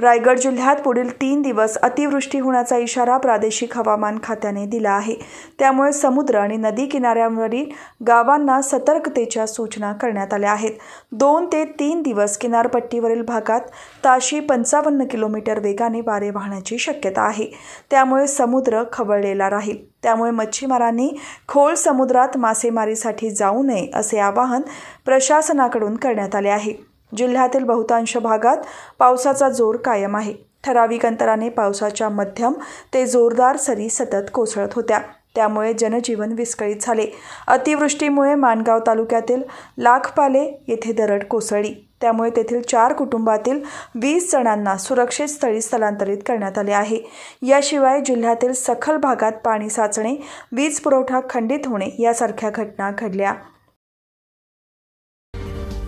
रायगड जिल्ह्यात पुढील तीन दिवस अतिवृष्टी होण्याचा इशारा प्रादेशिक हवामान खात्याने दिला आहे त्यामुळे समुद्र आणि नदी किनाऱ्यांवरील गावांना सतर्कतेच्या सूचना करण्यात आल्या आहेत दोन ते तीन दिवस किनारपट्टीवरील भागात ताशी पंचावन्न किलोमीटर वेगाने वारे वाहण्याची शक्यता आहे त्यामुळे समुद्र खवळलेला राहील त्यामुळे मच्छीमारांनी खोल समुद्रात मासेमारीसाठी जाऊ नये असे आवाहन प्रशासनाकडून करण्यात आले आहे जिल्ह्यातील बहुतांश भागात पावसाचा जोर कायम आहे ठराविक अंतराने पावसाच्या मध्यम ते जोरदार सरी सतत कोसळत होत्या त्यामुळे जनजीवन विस्कळीत झाले अतिवृष्टीमुळे माणगाव तालुक्यातील लाखपाले येथे दरड कोसळली त्यामुळे तेथील चार कुटुंबातील वीस जणांना सुरक्षित स्थळी स्थलांतरित करण्यात आले आहे याशिवाय जिल्ह्यातील सखल भागात पाणी साचणे वीज पुरवठा खंडित होणे यासारख्या घटना घडल्या